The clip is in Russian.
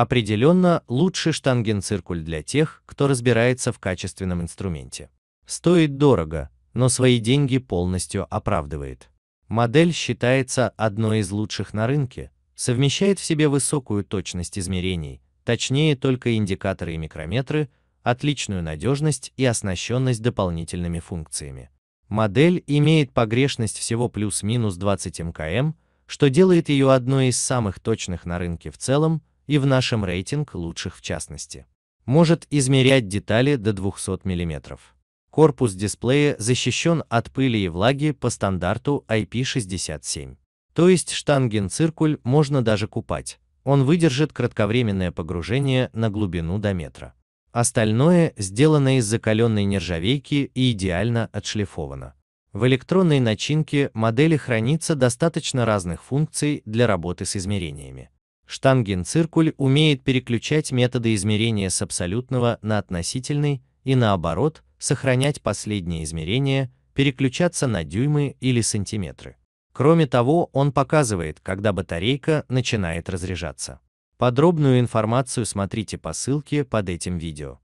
Определенно лучший штангенциркуль для тех, кто разбирается в качественном инструменте. Стоит дорого, но свои деньги полностью оправдывает. Модель считается одной из лучших на рынке, совмещает в себе высокую точность измерений, точнее только индикаторы и микрометры, отличную надежность и оснащенность дополнительными функциями. Модель имеет погрешность всего плюс-минус 20 мкм, что делает ее одной из самых точных на рынке в целом, и в нашем рейтинг лучших в частности. Может измерять детали до 200 мм. Корпус дисплея защищен от пыли и влаги по стандарту IP67. То есть штангенциркуль можно даже купать, он выдержит кратковременное погружение на глубину до метра. Остальное сделано из закаленной нержавейки и идеально отшлифовано. В электронной начинке модели хранится достаточно разных функций для работы с измерениями. Штангенциркуль умеет переключать методы измерения с абсолютного на относительный и наоборот, сохранять последние измерения, переключаться на дюймы или сантиметры. Кроме того, он показывает, когда батарейка начинает разряжаться. Подробную информацию смотрите по ссылке под этим видео.